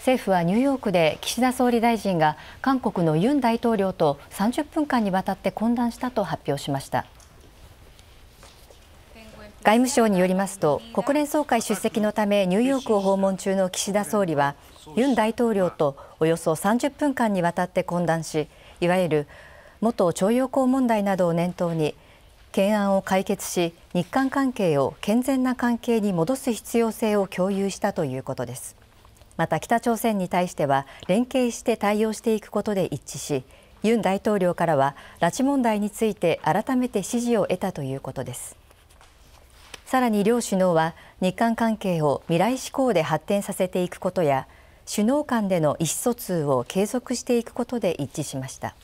政府はニューヨークで岸田総理大臣が韓国のユン大統領と30分間にわたって懇談したと発表しました外務省によりますと国連総会出席のためニューヨークを訪問中の岸田総理はユン大統領とおよそ30分間にわたって懇談しいわゆる元徴用工問題などを念頭に懸案を解決し日韓関係を健全な関係に戻す必要性を共有したということです。また北朝鮮に対しては連携して対応していくことで一致しユン大統領からは拉致問題について改めて支持を得たということですさらに両首脳は日韓関係を未来志向で発展させていくことや首脳間での意思疎通を継続していくことで一致しました。